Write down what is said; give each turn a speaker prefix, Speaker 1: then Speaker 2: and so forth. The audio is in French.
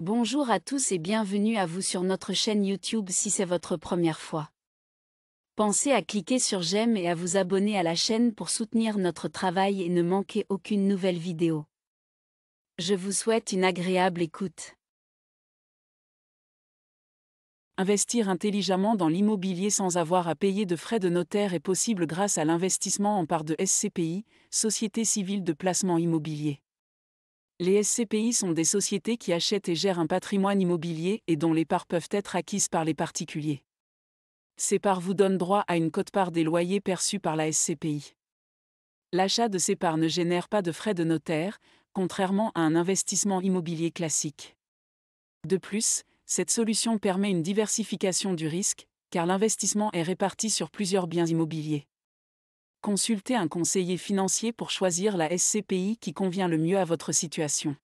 Speaker 1: Bonjour à tous et bienvenue à vous sur notre chaîne YouTube si c'est votre première fois. Pensez à cliquer sur j'aime et à vous abonner à la chaîne pour soutenir notre travail et ne manquer aucune nouvelle vidéo. Je vous souhaite une agréable écoute.
Speaker 2: Investir intelligemment dans l'immobilier sans avoir à payer de frais de notaire est possible grâce à l'investissement en part de SCPI, Société civile de placement immobilier. Les SCPI sont des sociétés qui achètent et gèrent un patrimoine immobilier et dont les parts peuvent être acquises par les particuliers. Ces parts vous donnent droit à une cote-part des loyers perçus par la SCPI. L'achat de ces parts ne génère pas de frais de notaire, contrairement à un investissement immobilier classique. De plus, cette solution permet une diversification du risque, car l'investissement est réparti sur plusieurs biens immobiliers. Consultez un conseiller financier pour choisir la SCPI qui convient le mieux à votre situation.